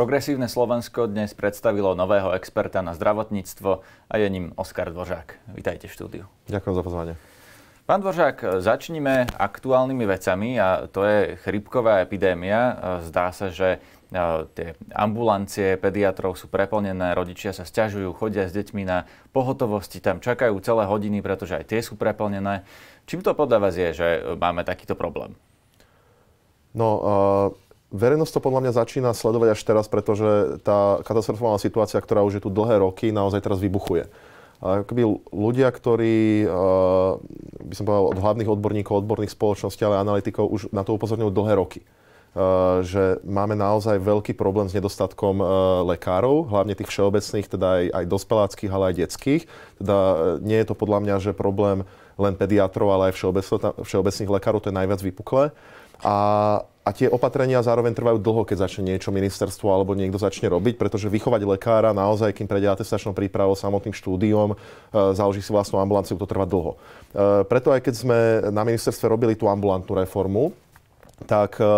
Progresívne Slovensko dnes predstavilo nového experta na zdravotníctvo a je ním Oskar Dvořák. Vítajte v štúdiu. Ďakujem za pozvanie. Pán Dvořák, začnime aktuálnymi vecami a to je chrypková epidémia. Zdá sa, že e, tie ambulancie pediatrov sú preplnené, rodičia sa stiažujú, chodia s deťmi na pohotovosti, tam čakajú celé hodiny, pretože aj tie sú preplnené. Čím to podľa vás je, že e, máme takýto problém? No, uh verejnosť to podľa mňa začína sledovať až teraz, pretože tá katastrofálna situácia, ktorá už je tu dlhé roky, naozaj teraz vybuchuje. A akoby ľudia, ktorí, eh, by som povedal, od hlavných odborníkov, odborných spoločností, ale analytikov už na to upozorňujú dlhé roky. Eh, že máme naozaj veľký problém s nedostatkom eh, lekárov, hlavne tých všeobecných, teda aj, aj dospeláckých, ale aj detských. Teda nie je to podľa mňa, že problém len pediatrov, ale aj všeobecných lekárov, to je najviac vypuklé. A a tie opatrenia zároveň trvajú dlho, keď začne niečo ministerstvo alebo niekto začne robiť, pretože vychovať lekára naozaj, kým prejde atestačnou prípravou, samotným štúdiom, e, založí si vlastnú ambulanciu, to trvá dlho. E, preto aj keď sme na ministerstve robili tú ambulantnú reformu, tak e,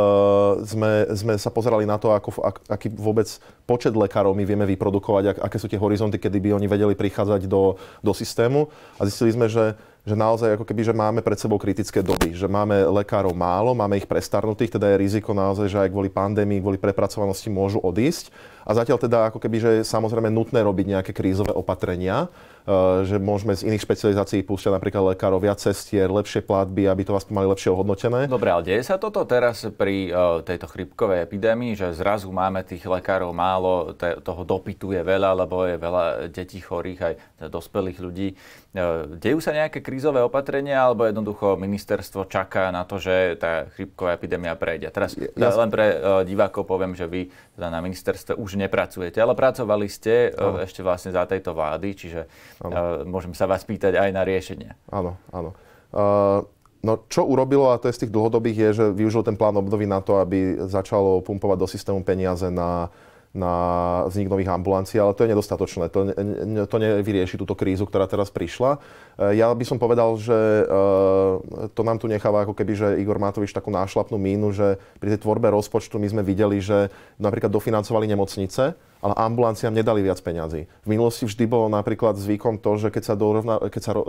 sme, sme sa pozerali na to, ako, aký vôbec počet lekárov my vieme vyprodukovať, aké sú tie horizonty, kedy by oni vedeli prichádzať do, do systému. A zistili sme, že že naozaj ako keby, že máme pred sebou kritické doby, že máme lekárov málo, máme ich prestarnutých, teda je riziko naozaj, že aj kvôli pandémii, kvôli prepracovanosti môžu odísť. A zatiaľ teda ako keby, že je samozrejme nutné robiť nejaké krízové opatrenia, e, že môžeme z iných špecializácií púšťať napríklad lekárov viac cestier, lepšie platby, aby to vás mali lepšie ohodnotené. Dobre, ale deje sa toto teraz pri e, tejto chrypkovej epidémii, že zrazu máme tých lekárov málo, toho dopytu je veľa, lebo je veľa detí chorých aj teda dospelých ľudí. E, dejú sa nejaké krízové opatrenia, alebo jednoducho ministerstvo čaká na to, že tá chrypková epidémia prejde. Teraz ja, teda len pre divákov poviem, že vy teda na ministerstve už už nepracujete, ale pracovali ste e, áno. ešte vlastne za tejto vlády, čiže áno. E, môžem sa vás pýtať aj na riešenie. Áno, áno. Uh... No čo urobilo, a to je z tých dlhodobých, je, že využil ten plán obnovy na to, aby začalo pumpovať do systému peniaze na uh, na vznik nových ambulancií, ale to je nedostatočné. To, ne, to nevyrieši túto krízu, ktorá teraz prišla. E, ja by som povedal, že e, to nám tu necháva ako keby, že Igor Matovič takú nášlapnú mínu, že pri tej tvorbe rozpočtu my sme videli, že napríklad dofinancovali nemocnice, ale ambulanciám nedali viac peňazí. V minulosti vždy bolo napríklad zvykom to, že keď sa, dorovna, keď sa e,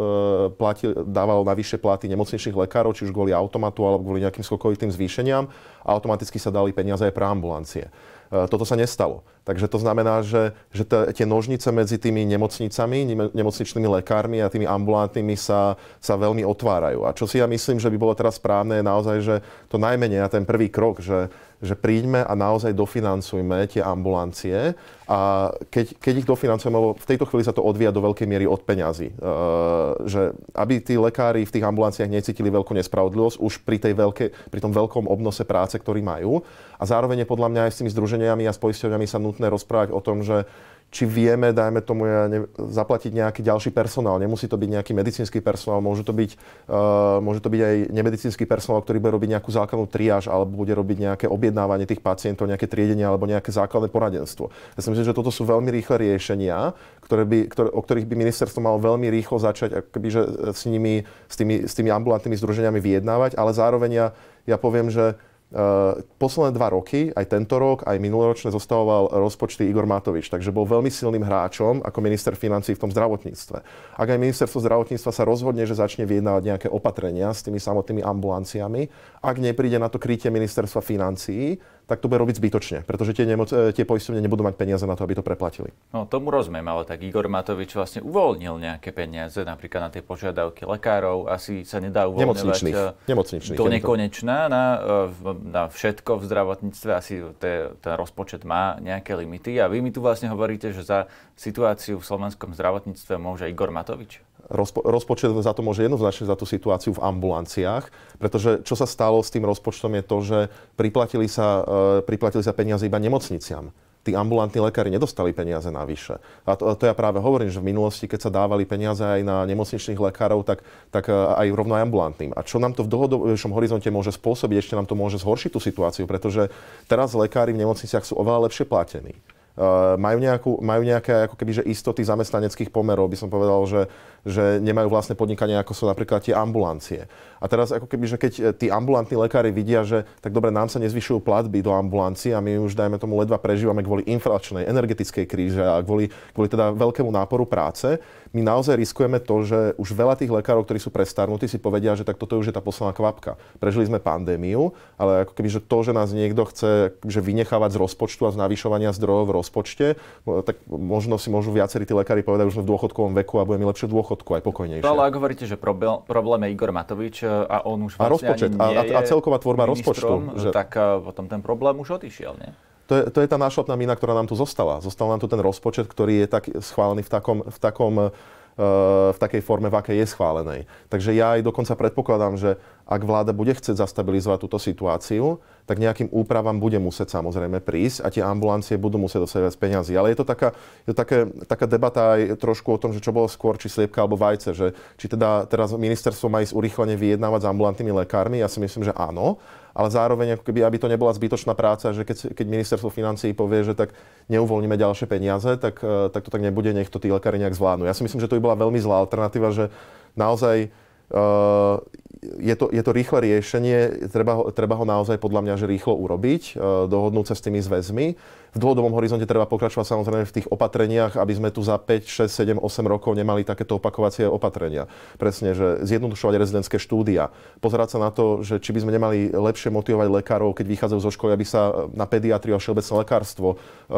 plati, dávalo na vyššie platy nemocničných lekárov, či už kvôli automatu alebo kvôli nejakým skokovitým zvýšeniam, automaticky sa dali peniaze aj pre ambulancie. Eh, toto sa nestalo. Takže to znamená, že, že tie nožnice medzi tými nemocnicami, nemocničnými lekármi a tými ambulantnými sa, sa veľmi otvárajú. A čo si ja myslím, že by bolo teraz správne, je naozaj, že to najmenej na ten prvý krok, že, že príďme a naozaj dofinancujme tie ambulancie. A keď, keď ich dofinancujeme, lebo v tejto chvíli sa to odvíja do veľkej miery od peňazí, e, že aby tí lekári v tých ambulanciách necítili veľkú nespravodlivosť už pri, tej veľke, pri tom veľkom obnose práce, ktorý majú. A zároveň je podľa mňa aj s tými združeniami a s poisťovňami sa nutí nutné rozprávať o tom, že či vieme, dajme tomu, ja ne, zaplatiť nejaký ďalší personál. Nemusí to byť nejaký medicínsky personál, môže to byť, uh, môže to byť aj nemedicínsky personál, ktorý bude robiť nejakú základnú triáž alebo bude robiť nejaké objednávanie tých pacientov, nejaké triedenie alebo nejaké základné poradenstvo. Ja si myslím, že toto sú veľmi rýchle riešenia, ktoré by, ktoré, o ktorých by ministerstvo malo veľmi rýchlo začať akoby, že eh, s, nimi, s, tými, s tými ambulantnými združeniami vyjednávať, ale zároveň ja, ja poviem, že Eh, posledné dva roky, aj tento rok, aj minuloročne zostavoval rozpočty Igor Matovič, takže bol veľmi silným hráčom ako minister financí v tom zdravotníctve. Ak aj ministerstvo zdravotníctva sa rozhodne, že začne vyjednávať nejaké opatrenia s tými samotnými ambulanciami, ak nepríde na to krytie ministerstva financií, tak to bude robiť zbytočne, pretože tie, nemoc, e, tie poistovne nebudú mať peniaze na to, aby to preplatili. No tomu rozumiem, ale tak Igor Matovič vlastne uvoľnil nejaké peniaze napríklad na tie požiadavky lekárov, asi sa nedá uvoľňovať nemocničných, e, nemocničných, do nekonečná na, e, na všetko v zdravotníctve, asi te, ten rozpočet má nejaké limity a vy mi tu vlastne hovoríte, že za situáciu v slovenskom zdravotníctve môže Igor Matovič? Rozpo- rozpočet za to môže jednoznačne za tú situáciu v ambulanciách, pretože čo sa stalo s tým rozpočtom je to, že priplatili sa, e, priplatili sa peniaze iba nemocniciam tí ambulantní lekári nedostali peniaze navyše. A to, a to ja práve hovorím, že v minulosti, keď sa dávali peniaze aj na nemocničných lekárov, tak, tak e, aj rovno aj ambulantným. A čo nám to v dlhodobejšom horizonte môže spôsobiť, ešte nám to môže zhoršiť tú situáciu, pretože teraz lekári v nemocniciach sú oveľa lepšie platení. E, majú, nejakú, majú nejaké ako keby, že istoty zamestnaneckých pomerov, by som povedal, že že nemajú vlastné podnikanie, ako sú napríklad tie ambulancie. A teraz ako keby, že keď e, tí ambulantní lekári vidia, že tak dobre, nám sa nezvyšujú platby do ambulancie a my už, dajme tomu, ledva prežívame kvôli inflačnej, energetickej kríže a kvôli, kvôli teda veľkému náporu práce, my naozaj riskujeme to, že už veľa tých lekárov, ktorí sú prestarnutí, si povedia, že tak toto už je tá posledná kvapka. Prežili sme pandémiu, ale ako keby, že to, že nás niekto chce že vynechávať z rozpočtu a z navyšovania zdrojov v rozpočte, no, tak možno si môžu viacerí tí lekári povedať, už sme v dôchodkovom veku a budeme lepšie dôchodky schodku aj pokojnejšie. Ale ak hovoríte, že problém problém je Igor Matovič e, a on už vlastne a rozpočet, ani nie a, a, celková tvorba rozpočtu. E, že... Tak e, potom ten problém už odišiel, nie? To je, to je tá nášlapná mina, ktorá nám tu zostala. Zostal nám tu ten rozpočet, ktorý je tak schválený v takom, v takom v takej forme, v akej je schválenej. Takže ja aj dokonca predpokladám, že ak vláda bude chcieť zastabilizovať túto situáciu, tak nejakým úpravám bude musieť samozrejme prísť a tie ambulancie budú musieť dostať viac peniazy. Ale je to, taká, je to také, taká debata aj trošku o tom, že čo bolo skôr, či sliepka alebo vajce, že či teda teraz ministerstvo má ísť urychlene vyjednávať s ambulantnými lekármi, ja si myslím, že áno, ale zároveň ako keby, aby to nebola zbytočná práca, že keď, keď ministerstvo financií povie, že tak neuvoľníme ďalšie peniaze, tak, e, tak to tak nebude, nech to tí lekári nejak zvládnu. Ja si myslím, že to by bola veľmi zlá alternatíva, že naozaj uh, je to, je to rýchle riešenie, treba ho, treba ho naozaj podľa mňa že rýchlo urobiť, e, dohodnúť sa s tými zväzmi v dlhodobom horizonte treba pokračovať samozrejme v tých opatreniach, aby sme tu za 5, 6, 7, 8 rokov nemali takéto opakovacie opatrenia. Presne, že zjednodušovať rezidentské štúdia, pozerať sa na to, že či by sme nemali lepšie motivovať lekárov, keď vychádzajú zo školy, aby sa na pediatriu a všeobecné lekárstvo, e,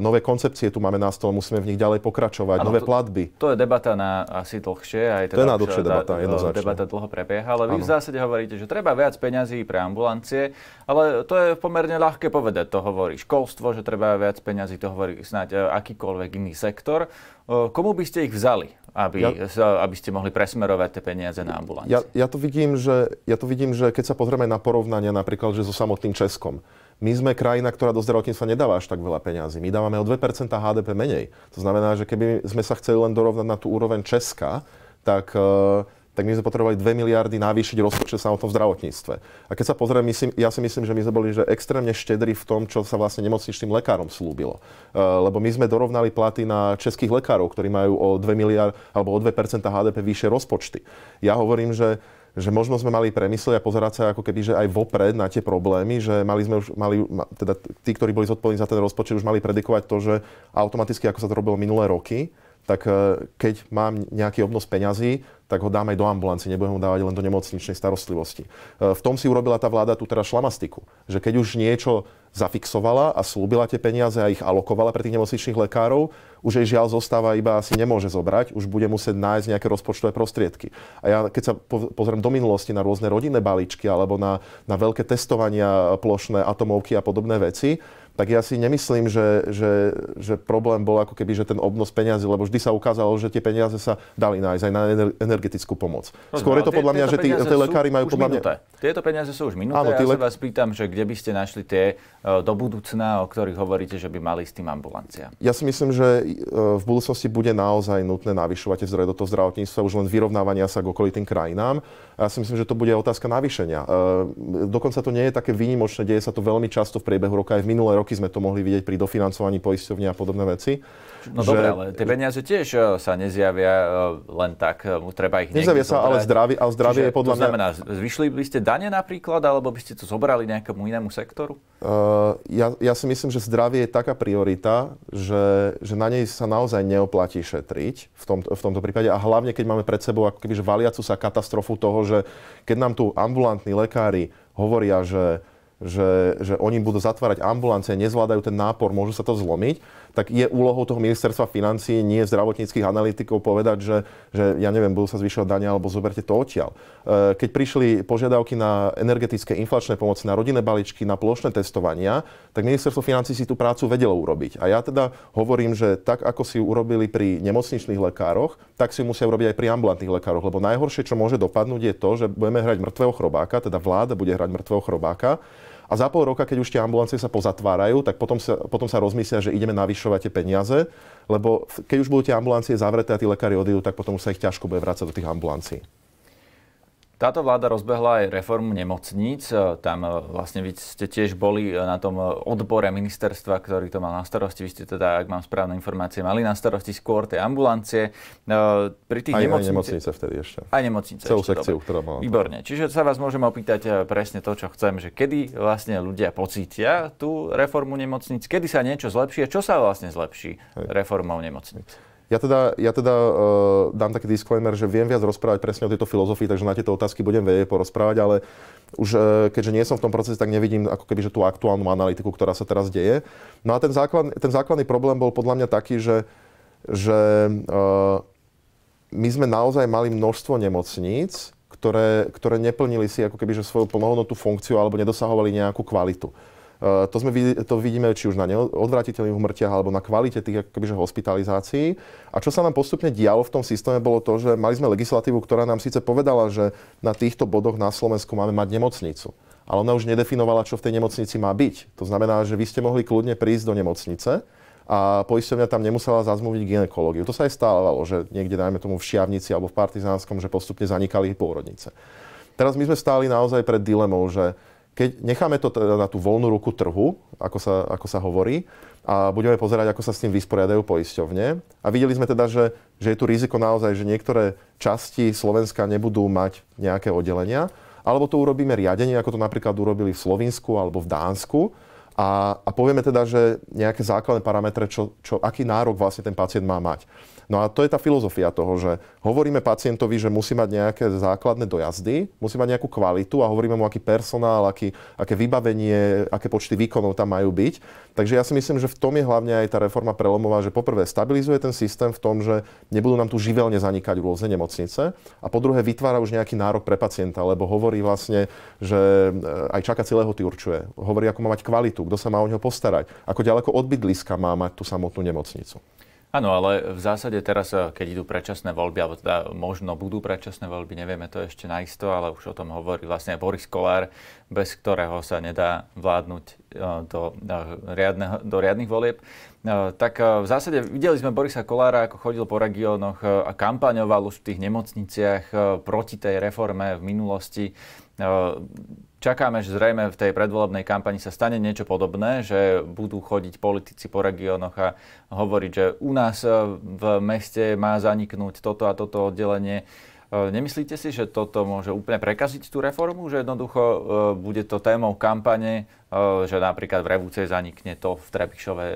nové koncepcie tu máme na stole, musíme v nich ďalej pokračovať, ano, nové to, platby. To je debata na asi dlhšie, aj teda to je na dlhšie debata, jednoznačne. Debata dlho prebieha, ale vy ano. v zásade hovoríte, že treba viac peňazí pre ambulancie, ale to je pomerne ľahké povedať, to hovorí školstvo, že treba viac peňazí, to hovorí snáď e, akýkoľvek iný sektor. E, komu by ste ich vzali, aby, ja, aby ste mohli presmerovať tie peniaze na ambulancie? Ja, ja, to vidím, že, ja to vidím, že keď sa pozrieme na porovnania napríklad že so samotným Českom, my sme krajina, ktorá do zdravotníctva nedáva až tak veľa peňazí. My dávame o 2% HDP menej. To znamená, že keby sme sa chceli len dorovnať na tú úroveň Česka, tak uh, tak my sme potrebovali 2 miliardy navýšiť rozpočet v samotnom zdravotníctve. A keď sa pozrieme, ja si myslím, že my sme boli že extrémne štedri v tom, čo sa vlastne nemocničným lekárom slúbilo. E, lebo my sme dorovnali platy na českých lekárov, ktorí majú o 2 miliard alebo o 2 HDP vyššie rozpočty. Ja hovorím, že že možno sme mali premyslieť a pozerať sa ako keby, že aj vopred na tie problémy, že mali sme už, mali, teda tí, ktorí boli zodpovední za ten rozpočet, už mali predikovať to, že automaticky, ako sa to robilo minulé roky, tak e, keď mám nejaký obnos peňazí, tak ho dáme aj do ambulancie, nebudeme ho dávať len do nemocničnej starostlivosti. E, v tom si urobila tá vláda tu teraz šlamastiku, že keď už niečo zafixovala a slúbila tie peniaze a ich alokovala pre tých nemocničných lekárov, už jej žiaľ zostáva iba asi nemôže zobrať, už bude musieť nájsť nejaké rozpočtové prostriedky. A ja keď sa pozriem do minulosti na rôzne rodinné balíčky alebo na, na veľké testovania e, plošné, atomovky a podobné veci, tak ja si nemyslím, že, že, že problém bol ako keby, že ten obnos peniazy, lebo vždy sa ukázalo, že tie peniaze sa dali nájsť aj na energetickú pomoc. Skôr je to podľa mňa, že tí, tí lekári majú podľa mňa... Tieto peniaze sú už minuté. Áno, ja le... sa vás pýtam, že kde by ste našli tie e, do budúcna, o ktorých hovoríte, že by mali s tým ambulancia? Ja si myslím, že e, v budúcnosti bude naozaj nutné navyšovať tie zdroje do toho zdravotníctva, už len vyrovnávania sa k okolitým krajinám ja si myslím, že to bude otázka navýšenia. E, dokonca to nie je také výnimočné, deje sa to veľmi často v priebehu roka. Aj v minulé roky sme to mohli vidieť pri dofinancovaní poisťovne a podobné veci. No že... dobre, ale tie peniaze tiež eh, sa nezjavia eh, len tak, eh, mu treba ich Nezjavia sa, ale zdravie, ale zdravie je podľa to znamená, mňa... zvyšli by ste dane napríklad, alebo by ste to zobrali nejakému inému sektoru? Uh, ja, ja si myslím, že zdravie je taká priorita, že, že na nej sa naozaj neoplatí šetriť v, tom, v tomto prípade. A hlavne, keď máme pred sebou ako kebyže valiacu sa katastrofu toho, že keď nám tu ambulantní lekári hovoria, že že, že oni budú zatvárať ambulancie, nezvládajú ten nápor, môžu sa to zlomiť, tak je úlohou toho ministerstva financí, nie zdravotníckých analytikov povedať, že, že ja neviem, budú sa zvyšovať dania alebo zoberte to odtiaľ. E, keď prišli požiadavky na energetické inflačné pomoci, na rodinné baličky, na plošné testovania, tak ministerstvo financí si tú prácu vedelo urobiť. A ja teda hovorím, že tak ako si ju urobili pri nemocničných lekároch, tak si ju musia urobiť aj pri ambulantných lekároch, lebo najhoršie, čo môže dopadnúť, je to, že budeme hrať mŕtvého chrobáka, teda vláda bude hrať mŕtvého chrobáka a za pol roka, keď už tie ambulancie sa pozatvárajú, tak potom sa, potom sa rozmyslia, že ideme navyšovať tie peniaze, lebo keď už budú tie ambulancie zavreté a tí lekári odídu, tak potom už sa ich ťažko bude vrácať do tých ambulancií. Táto vláda rozbehla aj reformu nemocníc. E, Tam e, vlastne vy ste tiež boli e, na tom odbore ministerstva, ktorý to mal na starosti. Vy ste teda, ak mám správne informácie, mali na starosti skôr tie ambulancie. Pri tých aj, nemocnice, aj nemocnice vtedy ešte. Aj nemocnice. Celú ešte, sekciu, dobre. ktorá mala. Výborne. Čiže sa vás môžem opýtať presne to, čo chcem, že kedy vlastne ľudia pocítia tú reformu nemocnic, kedy sa niečo zlepší a čo sa vlastne zlepší Hej. reformou nemocnic. Ja teda, ja teda uh, dám taký disclaimer, že viem viac rozprávať presne o tejto filozofii, takže na tieto otázky budem vedieť porozprávať, ale už uh, keďže nie som v tom procese, tak nevidím ako keby že tú aktuálnu analytiku, ktorá sa teraz deje. No a ten, základ, ten základný problém bol podľa mňa taký, že, že uh, my sme naozaj mali množstvo nemocníc, ktoré, ktoré neplnili si ako keby že svoju plnohodnotnú funkciu alebo nedosahovali nejakú kvalitu. Eh, to, sme, to vidíme či už na neodvratiteľných umrtiach alebo na kvalite tých akobyže, hospitalizácií. A čo sa nám postupne dialo v tom systéme, bolo to, že mali sme legislatívu, ktorá nám síce povedala, že na týchto bodoch na Slovensku máme mať nemocnicu ale ona už nedefinovala, čo v tej nemocnici má byť. To znamená, že vy ste mohli kľudne prísť do nemocnice a poisťovňa tam nemusela zazmluviť ginekológiu. To sa aj stávalo, že niekde, dajme tomu v Šiavnici alebo v Partizánskom, že postupne zanikali pôrodnice. Teraz my sme stáli naozaj pred dilemou, že keď necháme to teda na tú voľnú ruku trhu, ako sa, ako sa hovorí, a budeme pozerať, ako sa s tým vysporiadajú poisťovne. A videli sme teda, že, že je tu riziko naozaj, že niektoré časti Slovenska nebudú mať nejaké oddelenia, alebo to urobíme riadenie, ako to napríklad urobili v Slovensku alebo v Dánsku, a, a povieme teda, že nejaké základné parametre, čo, čo, aký nárok vlastne ten pacient má mať. No a to je tá filozofia toho, že hovoríme pacientovi, že musí mať nejaké základné dojazdy, musí mať nejakú kvalitu a hovoríme mu, aký personál, aký, aké vybavenie, aké počty výkonov tam majú byť. Takže ja si myslím, že v tom je hlavne aj tá reforma prelomová, že poprvé stabilizuje ten systém v tom, že nebudú nám tu živelne zanikať rôzne nemocnice a po druhé vytvára už nejaký nárok pre pacienta, lebo hovorí vlastne, že e, aj čakací lehoty určuje. Hovorí, ako má mať kvalitu, kto sa má o neho postarať, ako ďaleko od bydliska má mať tú samotnú nemocnicu. Áno, ale v zásade teraz, eh, keď idú predčasné voľby, alebo teda možno budú predčasné voľby, nevieme to ešte naisto, ale už o tom hovorí vlastne Boris Kolár, bez ktorého sa nedá vládnuť eh, do, eh, riadneho, do riadnych volieb. Tak v zásade videli sme Borisa Kolára, ako chodil po regiónoch a kampaňoval už v tých nemocniciach proti tej reforme v minulosti Čakáme, že zrejme v tej predvolebnej kampani sa stane niečo podobné, že budú chodiť politici po regiónoch a hovoriť, že u nás e, v meste má zaniknúť toto a toto oddelenie. E, nemyslíte si, že toto môže úplne prekaziť tú reformu? Že jednoducho e, bude to témou kampane, že napríklad v Revúcej zanikne to v Trebišove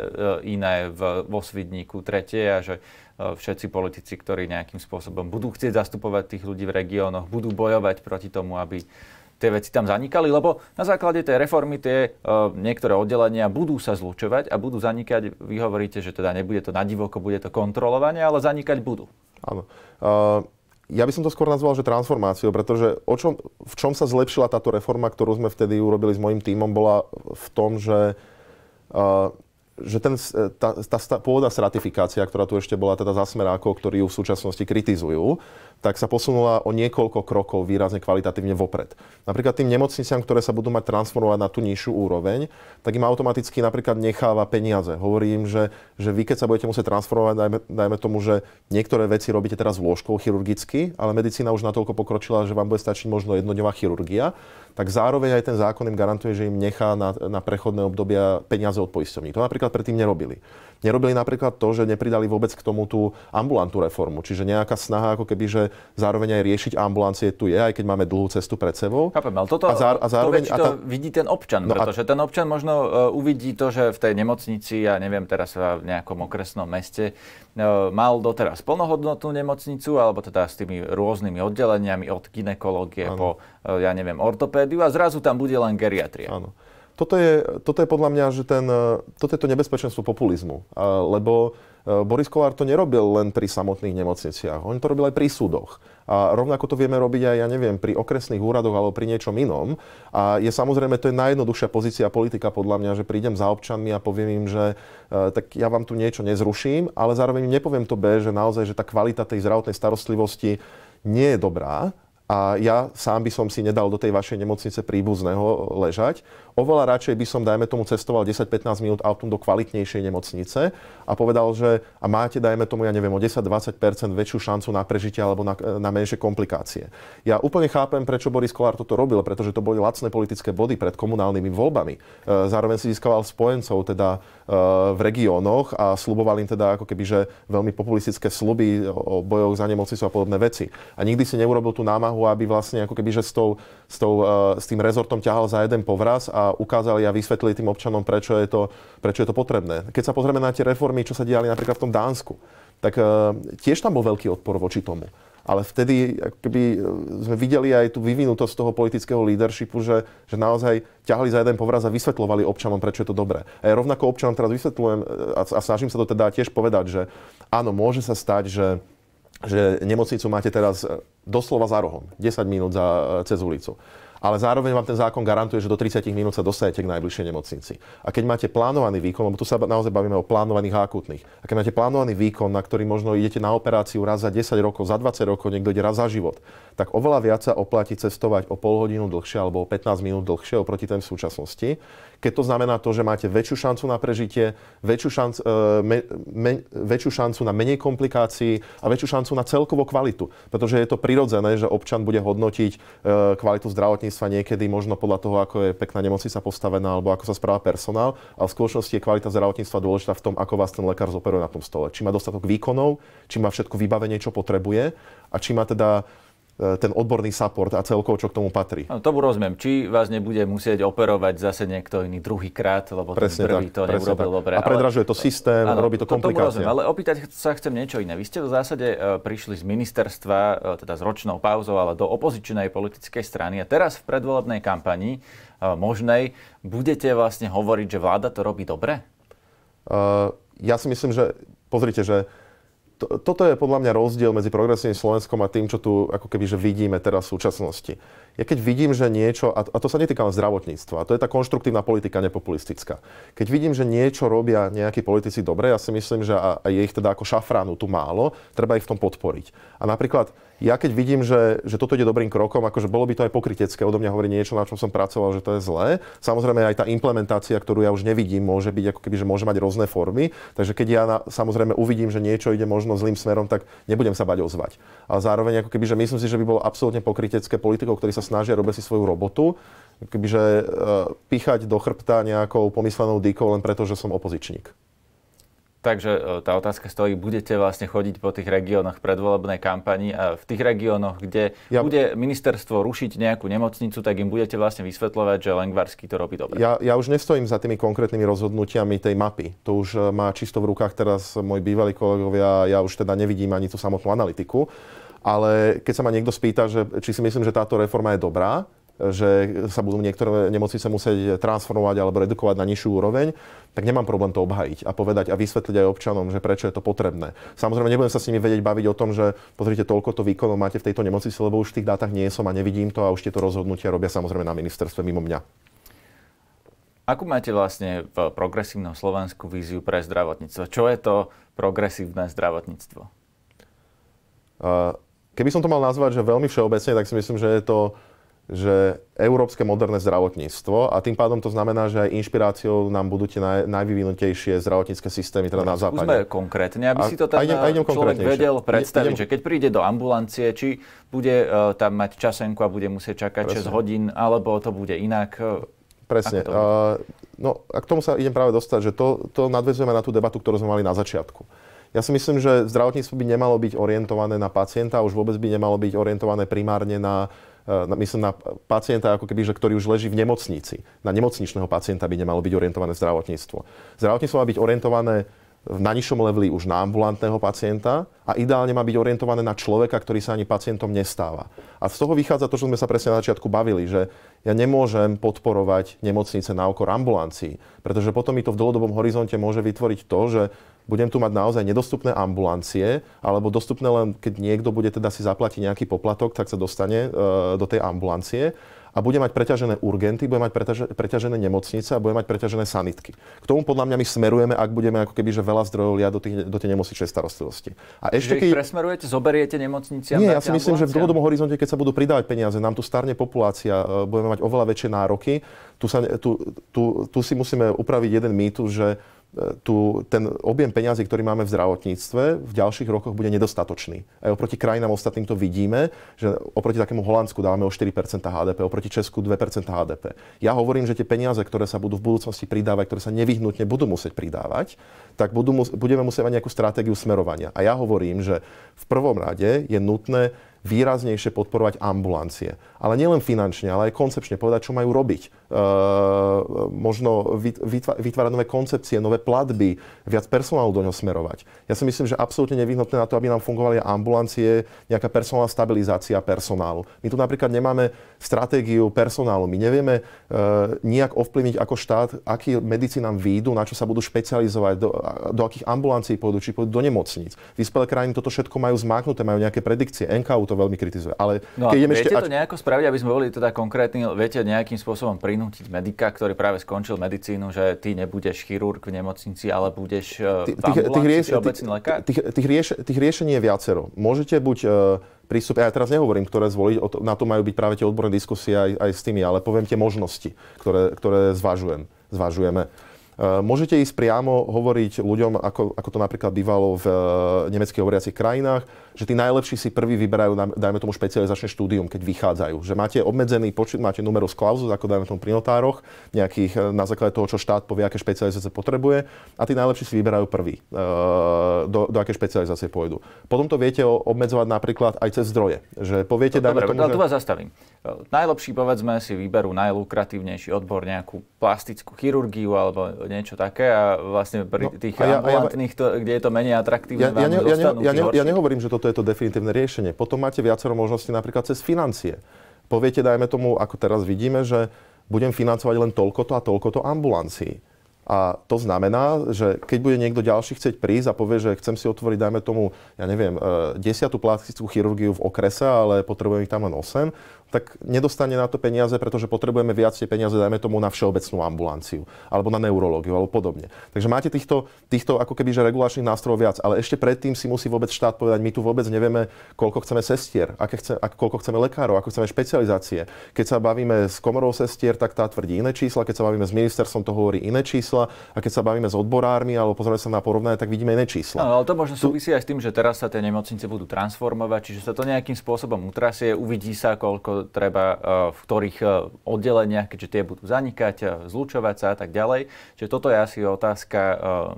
iné, v, vo Svidníku tretie a že všetci politici, ktorí nejakým spôsobom budú chcieť zastupovať tých ľudí v regiónoch, budú bojovať proti tomu, aby tie veci tam zanikali, lebo na základe tej reformy tie uh, niektoré oddelenia budú sa zlučovať a budú zanikať. Vy hovoríte, že teda nebude to nadivoko, bude to kontrolovanie, ale zanikať budú. Áno. Uh... Ja by som to skôr nazval, že transformáciou, pretože o čom, v čom sa zlepšila táto reforma, ktorú sme vtedy urobili s mojím tímom, bola v tom, že, uh, že ten, e, tá, tá, tá pôvodná stratifikácia, ktorá tu ešte bola teda za smerákov, ktorí ju v súčasnosti kritizujú, tak sa posunula o niekoľko krokov výrazne kvalitatívne vopred. Napríklad tým nemocniciam, ktoré sa budú mať transformovať na tú nižšiu úroveň, tak im automaticky napríklad necháva peniaze. Hovorí im, že, že vy keď sa budete musieť transformovať, dajme, dajme tomu, že niektoré veci robíte teraz vložkou chirurgicky, ale medicína už natoľko pokročila, že vám bude stačiť možno jednodňová chirurgia, tak zároveň aj ten zákon im garantuje, že im nechá na, na prechodné obdobia peniaze od poisťovní. To napríklad predtým nerobili. Nerobili napríklad to, že nepridali vôbec k tomu tú ambulantú reformu. Čiže nejaká snaha ako keby, že zároveň aj riešiť ambulancie tu je, aj keď máme dlhú cestu pred sebou. Chápem, ale toto, a zá, a zároveň, to, a tá... vidí ten občan, no pretože a... ten občan možno e, uvidí to, že v tej nemocnici, ja neviem teraz e, v nejakom okresnom meste, e, mal doteraz plnohodnotnú nemocnicu, alebo teda s tými rôznymi oddeleniami od ginekológie po, ja neviem, ortopédiu a zrazu tam bude len geriatria. Áno toto je, toto je podľa mňa, že ten, e, toto je to nebezpečenstvo populizmu. Lebo e, Boris Kolár to nerobil len pri samotných nemocniciach, on to robil aj pri súdoch. A rovnako to vieme robiť aj, ja neviem, pri okresných úradoch alebo pri niečom inom. A je samozrejme, to je najjednoduchšia pozícia politika podľa mňa, že prídem za občanmi a poviem im, že e, tak ja vám tu niečo nezruším, ale zároveň im nepoviem to B, že naozaj, že tá kvalita tej zdravotnej starostlivosti nie je dobrá a ja sám by som si nedal do tej vašej nemocnice príbuzného ležať. Oveľa radšej by som, dajme tomu, cestoval 10-15 minút autom do kvalitnejšej nemocnice a povedal, že a máte, dajme tomu, ja neviem, o 10-20 väčšiu šancu na prežitie alebo na, na menšie komplikácie. Ja úplne chápem, prečo Boris Kolár toto robil, pretože to boli lacné politické body pred komunálnymi voľbami. E, zároveň si získaval spojencov, teda v regiónoch a slubovali im teda ako keby, že veľmi populistické sluby o bojoch za sú a podobné veci. A nikdy si neurobil tú námahu, aby vlastne ako keby, že s, tou, s, tou, e, s tým rezortom ťahal za jeden povraz a ukázali a vysvetlili tým občanom, prečo je to, prečo je to potrebné. Keď sa pozrieme na tie reformy, čo sa diali napríklad v tom Dánsku, tak e, tiež tam bol veľký odpor voči tomu ale vtedy keby e, sme videli aj tú vyvinutosť toho politického leadershipu, že, že naozaj ťahali za jeden povraz a vysvetľovali občanom, prečo je to dobré. A ja rovnako občanom teraz vysvetľujem e, a, a snažím sa to teda tiež povedať, že áno, môže sa stať, že že nemocnicu máte teraz e, doslova za rohom, 10 minút za, cez ulicu ale zároveň vám ten zákon garantuje, že do 30 minút sa dostanete k najbližšej nemocnici. A keď máte plánovaný výkon, lebo tu sa naozaj bavíme o plánovaných akutných, a keď máte plánovaný výkon, na ktorý možno idete na operáciu raz za 10 rokov, za 20 rokov, niekto ide raz za život, tak oveľa viac sa oplatí cestovať o pol hodinu dlhšie alebo o 15 minút dlhšie oproti tej súčasnosti, keď to znamená to, že máte väčšiu šancu na prežitie, väčšiu šancu, e, me, me, väčšiu šancu na menej komplikácií a väčšiu šancu na celkovú kvalitu. Pretože je to prirodzené, že občan bude hodnotiť e, kvalitu zdravotníctva niekedy možno podľa toho, ako je pekná nemocnica postavená alebo ako sa správa personál, ale v skutočnosti je kvalita zdravotníctva dôležitá v tom, ako vás ten lekár zoperuje na tom stole. Či má dostatok výkonov, či má všetko vybavenie, čo potrebuje a či má teda E, ten odborný support a celkovo, čo k tomu patrí. No, to rozumiem. Či vás nebude musieť operovať zase niekto iný druhýkrát, lebo presne ten prvý tak, to neurobil tak. dobre. A predražuje to systém, áno, robí to, to komplikácie. Rozumiem, ale opýtať sa chcem niečo iné. Vy ste v zásade e, prišli z ministerstva, e, teda s ročnou pauzou, ale do opozičnej politickej strany a teraz v predvolebnej kampani možnej budete vlastne hovoriť, že vláda to robí dobre? Uh, ja si myslím, že pozrite, že uh, to, toto je podľa mňa rozdiel medzi progresívnym Slovenskom a tým, čo tu ako keby že vidíme teraz v súčasnosti ja keď vidím, že niečo, a to sa netýka len zdravotníctva, to je tá konštruktívna politika nepopulistická. Keď vidím, že niečo robia nejakí politici dobre, ja si myslím, že a, a je ich teda ako šafránu tu málo, treba ich v tom podporiť. A napríklad ja keď vidím, že, že toto ide dobrým krokom, akože bolo by to aj pokrytecké odo mňa hovorí niečo, na čom som pracoval, že to je zlé. Samozrejme aj tá implementácia, ktorú ja už nevidím, môže byť ako keby, že môže mať rôzne formy. Takže keď ja na, samozrejme uvidím, že niečo ide možno zlým smerom, tak nebudem sa bať ozvať. A zároveň ako keby, že myslím si, že by bolo absolútne pokrytecké politikov, ktorí sa snažia, robia si svoju robotu. Kebyže uh, píchať do chrbta nejakou pomyslenou dýkou len preto, že som opozičník. Takže e, tá otázka stojí, budete vlastne chodiť po tých regiónoch predvolebnej kampani a v tých regiónoch, kde ja, bude ministerstvo rušiť nejakú nemocnicu, tak im budete vlastne vysvetľovať, že Lengvarský to robí dobre. Ja, ja už nestojím za tými konkrétnymi rozhodnutiami tej mapy. To už e, má čisto v rukách teraz môj bývalý kolegovia, ja už teda nevidím ani tú samotnú analytiku. Ale keď sa ma niekto spýta, že, či si myslím, že táto reforma je dobrá, že sa budú niektoré nemocnice musieť transformovať alebo redukovať na nižšiu úroveň, tak nemám problém to obhajiť a povedať a vysvetliť aj občanom, že prečo je to potrebné. Samozrejme, nebudem sa s nimi vedieť baviť o tom, že pozrite, toľko to výkonov máte v tejto nemocnici, lebo už v tých dátach nie som a nevidím to a už tieto rozhodnutia robia samozrejme na ministerstve mimo mňa. Ako máte vlastne v progresívnom Slovensku víziu pre zdravotníctvo? Čo je to progresívne zdravotníctvo? Uh, Keby som to mal nazvať, že veľmi všeobecne, tak si myslím, že je to že európske moderné zdravotníctvo a tým pádom to znamená, že aj inšpiráciou nám budú tie naj, najvyvinutejšie zdravotnícke systémy teda no, na západe. Skúsme konkrétne, aby a, si to ten idem, idem e, človek vedel predstaviť, idem, že keď príde do ambulancie, či bude uh, tam mať časenku a bude musieť čakať presne. 6 hodín, alebo to bude inak. E, presne. Uh, no a k tomu sa idem práve dostať, že to, to nadvezujeme na tú debatu, ktorú sme mali na začiatku ja si myslím, že zdravotníctvo by nemalo byť orientované na pacienta, už vôbec by nemalo byť orientované primárne na eh, na, myslím na pacienta, ako keby, že, ktorý už leží v nemocnici. Na nemocničného pacienta by nemalo byť orientované zdravotníctvo. Zdravotníctvo má byť orientované na nižšom leveli už na ambulantného pacienta a ideálne má byť orientované na človeka, ktorý sa ani pacientom nestáva. A z toho vychádza to, čo sme sa presne na začiatku bavili, že ja nemôžem podporovať nemocnice na okor ambulancii, pretože potom mi to v dlhodobom horizonte môže vytvoriť to, že budem tu mať naozaj nedostupné ambulancie, alebo dostupné len, keď niekto bude teda si zaplatiť nejaký poplatok, tak sa dostane e, do tej ambulancie a bude mať preťažené urgenty, bude mať preťažené nemocnice a bude mať preťažené sanitky. K tomu podľa mňa my smerujeme, ak budeme ako keby že veľa zdrojov liať do, tých, do tej nemocničnej starostlivosti. A ešte keď... presmerujete, zoberiete nemocniciam? Nie, ja si myslím, že v dlhodobom horizonte, keď sa budú pridávať peniaze, nám tu starne populácia, e, budeme mať oveľa väčšie nároky. Tu, sa, tu, tu, tu si musíme upraviť jeden mýtus, že tu ten objem peňazí, ktorý máme v zdravotníctve, v ďalších rokoch bude nedostatočný. Aj oproti krajinám ostatným to vidíme, že oproti takému Holandsku dávame o 4 HDP, oproti Česku 2 HDP. Ja hovorím, že tie peniaze, ktoré sa budú v budúcnosti pridávať, ktoré sa nevyhnutne budú musieť pridávať, tak budú, budeme musieť mať nejakú stratégiu smerovania. A ja hovorím, že v prvom rade je nutné výraznejšie podporovať ambulancie. Ale nielen finančne, ale aj koncepčne povedať, čo majú robiť. E, možno vytvárať nové koncepcie, nové platby, viac personálu do ňoho smerovať. Ja si myslím, že absolútne nevyhnutné na to, aby nám fungovali ambulancie, nejaká personálna stabilizácia personálu. My tu napríklad nemáme stratégiu personálu. My nevieme uh, e, nejak ovplyvniť ako štát, aký medici nám výjdu, na čo sa budú špecializovať, do, do akých ambulancií pôjdu, či pôjdu do nemocníc. Vyspelé krajiny toto všetko majú zmáknuté, majú nejaké predikcie. NKU to veľmi kritizuje. Ale no keď viete ešte, to nejako spraviť, aby sme boli teda konkrétni, viete nejakým spôsobom prinútiť medika, ktorý práve skončil medicínu, že ty nebudeš chirurg v nemocnici, ale budeš e, v tých, tých, tých, tých, tých, tých, rieš, tých riešení je viacero. Môžete buď uh, prístupy, Ja teraz nehovorím, ktoré zvoliť, na to majú byť práve tie odborné diskusie aj, aj s tými, ale poviem tie možnosti, ktoré, ktoré zvažujem, zvažujeme. E, môžete ísť priamo hovoriť ľuďom, ako, ako to napríklad bývalo v e, nemeckých hovoriacich krajinách, že tí najlepší si prvý vyberajú, dajme tomu špecializačné štúdium, keď vychádzajú. Že máte obmedzený počet, máte z klauzu, ako dajme tomu pri notároch, nejakých e, na základe toho, čo štát povie, aké špecializácie potrebuje a tí najlepší si vyberajú prvý, e, do, do aké špecializácie pôjdu. Potom to viete obmedzovať napríklad aj cez zdroje. Že poviete, no, to, dajme dobre, tomu, no, že... tu vás zastavím. E, najlepší, povedzme, si vyberú najlukratívnejší odbor, nejakú plastickú chirurgiu alebo niečo také a vlastne pri no, tých ja, ambulantných, ja, to, kde je to menej atraktívne, ja, ja, ja, ja, ja, ja, ja nehovorím, že to toto je to definitívne riešenie. Potom máte viacero možností napríklad cez financie. Poviete, dajme tomu, ako teraz vidíme, že budem financovať len toľkoto a toľkoto ambulancií. A to znamená, že keď bude niekto ďalší chcieť prísť a povie, že chcem si otvoriť, dajme tomu, ja neviem, eh, desiatú plastickú chirurgiu v okrese, ale potrebujem ich tam len 8, tak nedostane na to peniaze, pretože potrebujeme viac tie peniaze, dajme tomu, na všeobecnú ambulanciu, alebo na neurológiu, alebo podobne. Takže máte týchto, týchto ako keby, že regulačných nástrojov viac, ale ešte predtým si musí vôbec štát povedať, my tu vôbec nevieme, koľko chceme sestier, aké chce, ak, koľko chceme lekárov, ako chceme špecializácie. Keď sa bavíme s komorou sestier, tak tá tvrdí iné čísla, keď sa bavíme s ministerstvom, to hovorí iné čísla, a keď sa bavíme s odborármi, alebo pozrieme sa na porovnanie, tak vidíme iné čísla. No, ale to možno súvisí tu... aj s tým, že teraz sa tie nemocnice budú transformovať, čiže sa to nejakým spôsobom utrasie, uvidí sa, koľko treba, e, v ktorých e, oddeleniach, keďže tie budú zanikať, e, zlučovať sa a tak ďalej. Čiže toto je asi otázka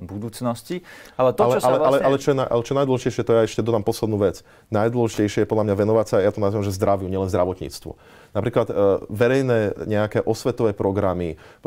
budúcnosti. Ale, to, ale, čo ale, vlastne... ale, ale, čo je, čo najdôležitejšie, to ja ešte dodám poslednú vec. Najdôležitejšie je podľa mňa venovať sa, ja to nazývam, že zdraviu, nielen zdravotníctvu. Napríklad e, verejné nejaké osvetové programy, e,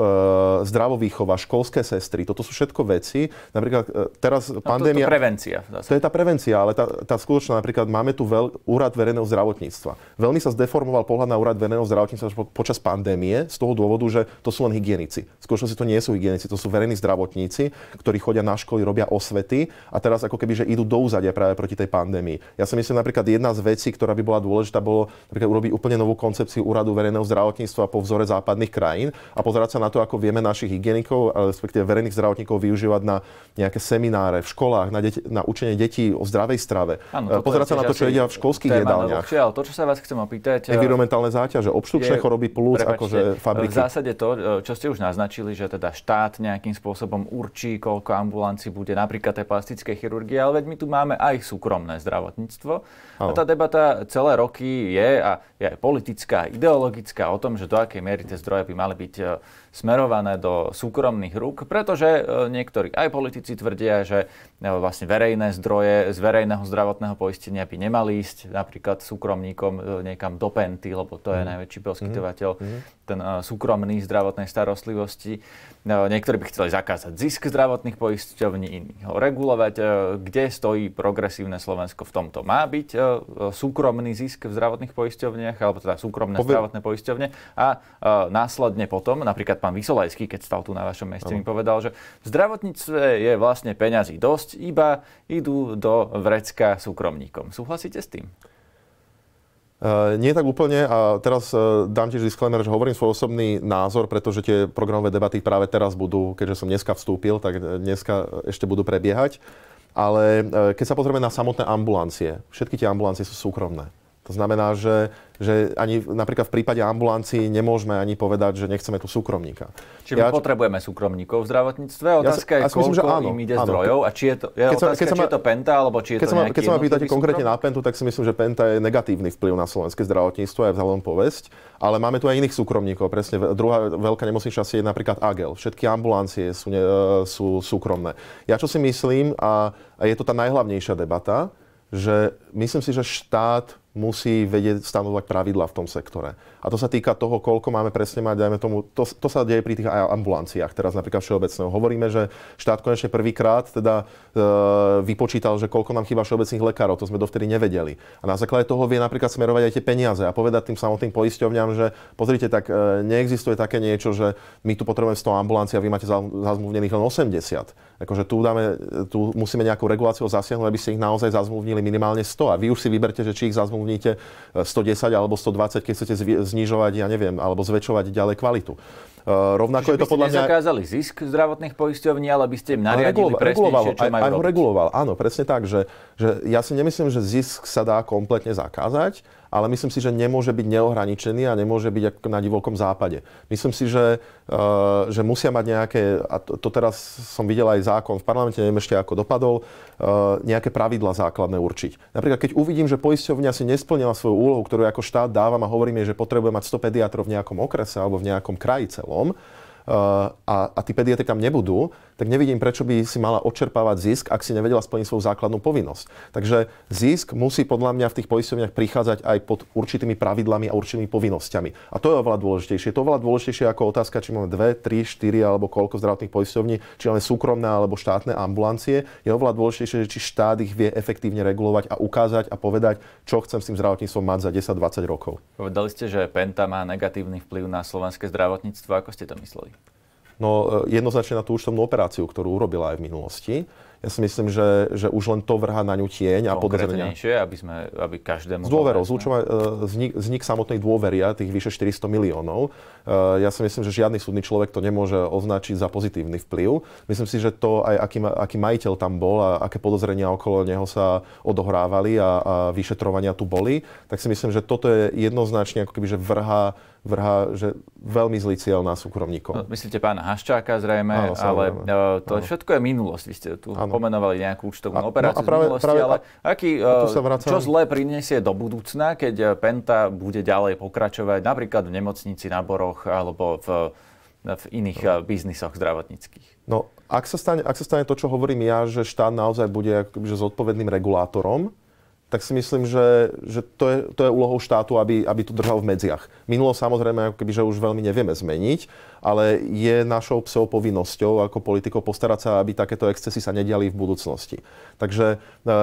zdravovýchova, školské sestry, toto sú všetko veci. Napríklad e, teraz no, pandémia... To, to prevencia. To je tá prevencia, ale tá, tá skutočná, napríklad máme tu veľ, úrad verejného zdravotníctva. Veľmi sa zdeformoval zreformoval pohľad na úrad verejného zdravotníctva počas pandémie z toho dôvodu, že to sú len hygienici. Skôršie si to nie sú hygienici, to sú verejní zdravotníci, ktorí chodia na školy, robia osvety a teraz ako keby, že idú do úzadia práve proti tej pandémii. Ja si myslím napríklad jedna z vecí, ktorá by bola dôležitá, bolo napríklad urobiť úplne novú koncepciu úradu verejného zdravotníctva po vzore západných krajín a pozerať sa na to, ako vieme našich hygienikov, respektíve verejných zdravotníkov využívať na nejaké semináre v školách, na, deti, na učenie detí o zdravej strave. Áno, pozerať sa na to, čo jedia v školských jedálniach. Ale to, čo sa vás chcem opýtať, environmentálne záťaže, obštučné choroby plúc, prepačte, akože e, fabriky. V zásade to, e, čo ste už naznačili, že teda štát nejakým spôsobom určí, koľko ambulanci bude napríklad tej plastickej chirurgie, ale veď my tu máme aj súkromné zdravotníctvo. Ano. A tá debata celé roky je, a je aj politická, ideologická, o tom, že do akej miery tie zdroje by mali byť e, smerované do súkromných rúk, pretože niektorí aj politici tvrdia, že vlastne verejné zdroje z verejného zdravotného poistenia by nemali ísť napríklad súkromníkom niekam do PEN pacienty, lebo to je mhm. najväčší poskytovateľ, mm. ten uh, súkromný zdravotnej starostlivosti. Uh, niektorí by chceli zakázať zisk zdravotných poisťovní, iní ho regulovať. Uh, kde stojí progresívne Slovensko v tomto? Má byť uh, súkromný zisk v zdravotných poisťovniach, alebo teda súkromné Poved... zdravotné poisťovne a uh, následne potom, napríklad pán Vysolajský, keď stal tu na vašom meste, mi povedal, že v zdravotníctve je vlastne peňazí dosť, iba idú do vrecka súkromníkom. Súhlasíte s tým? Eh, nie tak úplne a teraz eh, dám tiež disclaimer, že hovorím svoj osobný názor, pretože tie programové debaty práve teraz budú, keďže som dneska vstúpil, tak eh, dneska ešte budú prebiehať. Ale keď sa pozrieme na samotné ambulancie, všetky tie ambulancie sú súkromné. To znamená, že, že ani napríklad v prípade ambulancii nemôžeme ani povedať, že nechceme tu súkromníka. Čiže ja, my potrebujeme súkromníkov v zdravotníctve. Otázka ja, je, ja koľko myslím, že áno, im ide áno. zdrojov a či je to, je keď otázka, keď či ma, je to Penta, alebo či je keď to nejaký Keď sa ma pýtate konkrétne na Pentu, tak si myslím, že Penta je negatívny vplyv na slovenské zdravotníctvo aj vzhľadom povesť. Ale máme tu aj iných súkromníkov. Presne druhá veľká nemocničná je napríklad Agel. Všetky ambulancie sú, ne, e, sú súkromné. Ja čo si myslím, a, a je to tá najhlavnejšia debata, že myslím si, že štát musí vedieť stanovať pravidla v tom sektore. A to sa týka toho, koľko máme presne mať, dajme tomu, to, to sa deje pri tých ambulanciách teraz napríklad všeobecného. Hovoríme, že štát konečne prvýkrát teda e, vypočítal, že koľko nám chýba všeobecných lekárov, to sme dovtedy nevedeli. A na základe toho vie napríklad smerovať aj tie peniaze a povedať tým samotným poisťovňam, že pozrite, tak e, neexistuje také niečo, že my tu potrebujeme 100 ambulancií a vy máte zazmluvnených len 80. Akože tu, dáme, tu musíme nejakú reguláciu zasiahnuť, aby ste ich naozaj zazmluvnili minimálne 100. A vy už si vyberte, že či ich zazmluvníte 110 e, alebo 120, keď chcete znižovať, ja neviem, alebo zväčšovať ďalej kvalitu. Eh, rovnako Čiže je to podľa mňa... zakázali zisk zdravotných poisťovní, ale by ste im nariadili reguloval, čo majú aj, robiť. reguloval, áno, presne tak, že, že ja si nemyslím, že zisk sa dá kompletne zakázať, ale myslím si, že nemôže byť neohraničený a nemôže byť ako na divokom západe. Myslím si, že, eh, že musia mať nejaké, a to, to teraz som videl aj zákon v parlamente, neviem ešte ako dopadol, eh, nejaké pravidla základné určiť. Napríklad, keď uvidím, že poisťovňa si nesplnila svoju úlohu, ktorú ako štát dávam a hovorím jej, že potrebuje mať 100 pediatrov v nejakom okrese alebo v nejakom kraji cel, problem. a, a tí pediatri tam nebudú, tak nevidím, prečo by si mala odčerpávať zisk, ak si nevedela splniť svoju základnú povinnosť. Takže zisk musí podľa mňa v tých poisťovniach prichádzať aj pod určitými pravidlami a určitými povinnosťami. A to je oveľa dôležitejšie. To je oveľa dôležitejšie ako otázka, či máme dve, tri, štyri alebo koľko zdravotných poisťovní, či máme súkromné alebo štátne ambulancie. Je oveľa dôležitejšie, či štát ich vie efektívne regulovať a ukázať a povedať, čo chcem s tým zdravotníctvom mať za 10-20 rokov. Povedali ste, že Penta má negatívny vplyv na slovenské zdravotníctvo. Ako ste to mysleli? No e, jednoznačne na tú účtovnú operáciu, ktorú urobila aj v minulosti. Ja si myslím, že, že už len to vrha na ňu tieň a no, podozrenia. aby, sme, aby každému... S dôverou, zúčova, no. e, vznik, vznik samotnej dôveria tých vyše 400 miliónov. E, ja si myslím, že žiadny súdny človek to nemôže označiť za pozitívny vplyv. Myslím si, že to aj aký, aký majiteľ tam bol a aké podozrenia okolo neho sa odohrávali a, a vyšetrovania tu boli, tak si myslím, že toto je jednoznačne ako keby, že vrha vrhá že veľmi zlý cieľ na súkromníkov. No, myslíte pána Haščáka zrejme, áno, ale áno. E, to áno. všetko je minulosť. Vy ste tu áno. pomenovali nejakú účtovnú a, operáciu no a práve, z minulosti, práve, ale aký, e, a čo zlé prinesie do budúcna, keď e, Penta bude ďalej pokračovať napríklad v nemocnici na Boroch alebo v v iných no. biznisoch zdravotníckých. No, ak sa, stane, ak sa stane to, čo hovorím ja, že štát naozaj bude že zodpovedným regulátorom, tak si myslím, že, že to, je, to je úlohou štátu, aby, aby to držal v medziach. Minulo samozrejme, ako keby, že už veľmi nevieme zmeniť, ale je našou psou povinnosťou ako politikov postarať sa, aby takéto excesy sa nediali v budúcnosti. Takže e,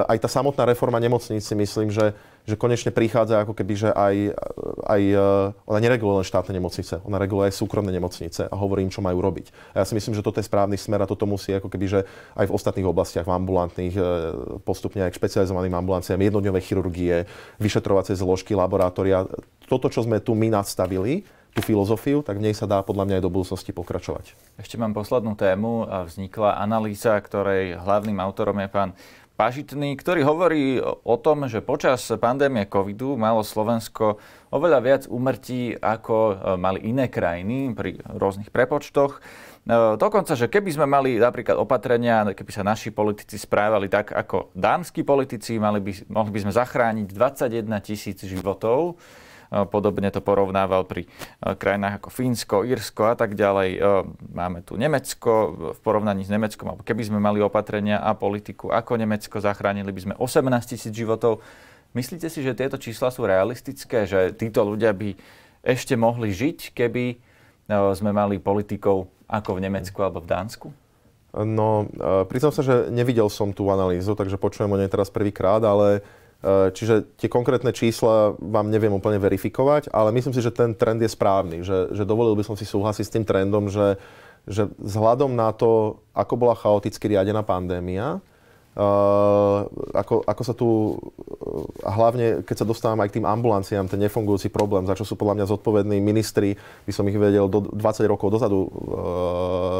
aj tá samotná reforma nemocníci, myslím, že že konečne prichádza ako keby, že aj, aj e, ona nereguluje len štátne nemocnice, ona reguluje aj súkromné nemocnice a hovorí im, čo majú robiť. A ja si myslím, že toto je správny smer a toto musí ako keby, že aj v ostatných oblastiach, v ambulantných, e, postupne aj k špecializovaným ambulanciám, jednodňové chirurgie, vyšetrovacie zložky, laboratória. Toto, čo sme tu my nastavili, tú filozofiu, tak v nej sa dá podľa mňa aj do budúcnosti pokračovať. Ešte mám poslednú tému. Vznikla analýza, ktorej hlavným autorom je pán Pažitný, ktorý hovorí o tom, že počas pandémie covidu malo Slovensko oveľa viac úmrtí, ako e, mali iné krajiny pri rôznych prepočtoch. E, dokonca, že keby sme mali napríklad opatrenia, keby sa naši politici správali tak ako dámsky politici, mali by, mohli by sme zachrániť 21 tisíc životov. Podobne to porovnával pri e, krajinách ako Fínsko, Írsko a tak ďalej. E, máme tu Nemecko, v porovnaní s Nemeckom, alebo keby sme mali opatrenia a politiku ako Nemecko, zachránili by sme 18 tisíc životov. Myslíte si, že tieto čísla sú realistické, že títo ľudia by ešte mohli žiť, keby e, sme mali politikov ako v Nemecku alebo v Dánsku? No, priznám sa, že nevidel som tú analýzu, takže počujem o nej teraz prvýkrát, ale uh, Eh, čiže tie konkrétne čísla vám neviem úplne verifikovať, ale myslím si, že ten trend je správny, že, že dovolil by som si súhlasiť s tým trendom, že, že vzhľadom na to, ako bola chaoticky riadená pandémia, eh, ako, ako sa tu, eh, hlavne keď sa dostávam aj k tým ambulanciám, ten nefungujúci problém, za čo sú podľa mňa zodpovední ministri, by som ich vedel do 20 rokov dozadu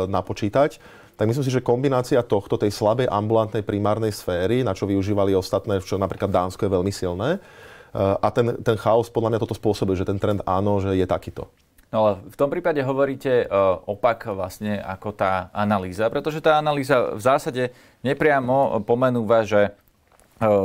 napočítať, tak myslím si, že kombinácia tohto, tej slabej ambulantnej primárnej sféry, na čo využívali ostatné, čo napríklad Dánsko je veľmi silné, eh, a ten, ten chaos podľa mňa toto spôsobuje, že ten trend áno, že je takýto. No ale v tom prípade hovoríte eh, opak vlastne ako tá analýza, pretože tá analýza v zásade nepriamo pomenúva, že eh,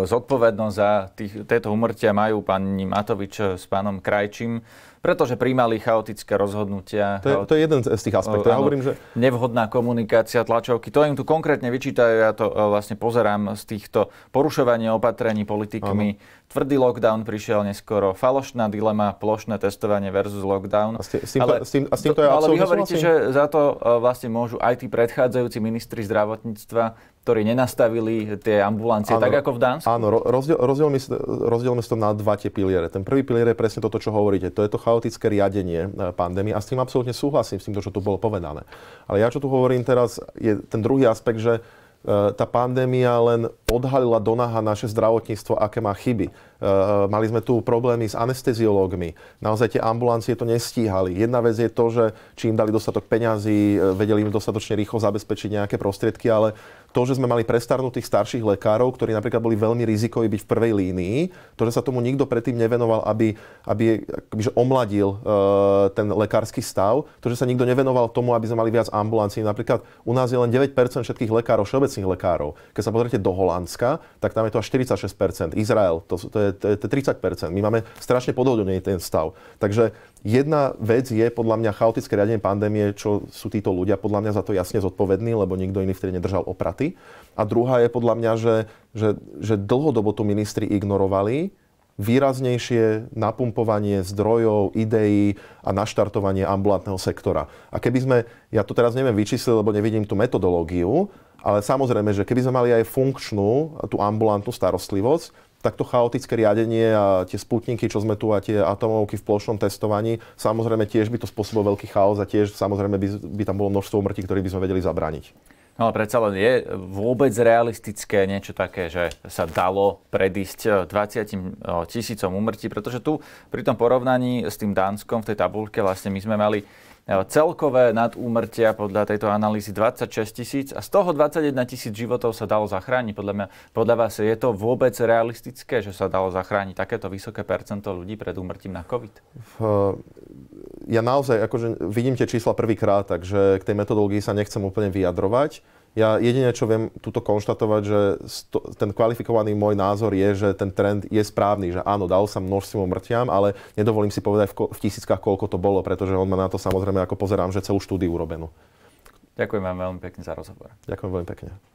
zodpovednosť za tých, tieto umrtia majú pani Matovič s pánom Krajčím pretože príjmali chaotické rozhodnutia. To je, to je jeden z tých aspektov. ja hovorím, že... Nevhodná komunikácia tlačovky, to im tu konkrétne vyčítajú, ja to e, vlastne pozerám z týchto porušovania opatrení politikmi. Ano. Tvrdý lockdown prišiel neskoro, falošná dilema, plošné testovanie versus lockdown. A s, tým, ale, týmto to, ale vy hovoríte, že za to e, vlastne môžu aj tí predchádzajúci ministri zdravotníctva, ktorí nenastavili tie ambulancie, áno, tak ako v Dánsku? Áno, rozdiel, rozdielme, rozdielme to na dva tie piliere. Ten prvý pilier je presne toto, čo hovoríte. To je to cha- chaotické riadenie eh, pandémie a s tým absolútne súhlasím, s tým, čo tu bolo povedané. Ale ja, čo tu hovorím teraz, je ten druhý aspekt, že eh, tá pandémia len odhalila do naha naše zdravotníctvo, aké má chyby. Eh, mali sme tu problémy s anesteziológmi. Naozaj tie ambulancie to nestíhali. Jedna vec je to, že či im dali dostatok peňazí, vedeli im dostatočne rýchlo zabezpečiť nejaké prostriedky, ale to, že sme mali prestarnutých starších lekárov, ktorí napríklad boli veľmi rizikoví byť v prvej línii, to, že sa tomu nikto predtým nevenoval, aby, aby akoby, omladil e, ten lekársky stav, to, že sa nikto nevenoval tomu, aby sme mali viac ambulancií. Napríklad u nás je len 9% všetkých lekárov, všeobecných lekárov. Keď sa pozriete do Holandska, tak tam je to až 46%. Izrael, to, to, je, to je 30%. My máme strašne podhodnený ten stav. Takže Jedna vec je podľa mňa chaotické riadenie pandémie, čo sú títo ľudia podľa mňa za to jasne zodpovední, lebo nikto iný vtedy nedržal opraty. A druhá je podľa mňa, že, že, že dlhodobo tu ministri ignorovali výraznejšie napumpovanie zdrojov, ideí a naštartovanie ambulantného sektora. A keby sme, ja to teraz neviem vyčísliť, lebo nevidím tú metodológiu, ale samozrejme, že keby sme mali aj funkčnú tú ambulantnú starostlivosť, takto chaotické riadenie a tie sputníky, čo sme tu a tie atomovky v plošnom testovaní, samozrejme tiež by to spôsobilo veľký chaos a tiež samozrejme by, by tam bolo množstvo umrtí, ktorých by sme vedeli zabrániť. No ale predsa len je vôbec realistické niečo také, že sa dalo predísť 20 e, e, tisícom umrtí, pretože tu pri tom porovnaní s tým Dánskom v tej tabulke vlastne my sme mali Celkové nadúmrtia podľa tejto analýzy 26 tisíc a z toho 21 tisíc životov sa dalo zachrániť. Podľa, mňa, podľa vás je to vôbec realistické, že sa dalo zachrániť takéto vysoké percento ľudí pred úmrtím na COVID? Ja naozaj akože vidím tie čísla prvýkrát, takže k tej metodológii sa nechcem úplne vyjadrovať. Ja jedine, čo viem tuto konštatovať, že sto, ten kvalifikovaný môj názor je, že ten trend je správny, že áno, dal sa množstvo mŕtiam, ale nedovolím si povedať v, ko- v tisíckach, koľko to bolo, pretože on má na to samozrejme, ako pozerám, že celú štúdiu urobenú. Ďakujem vám veľmi pekne za rozhovor. Ďakujem veľmi pekne.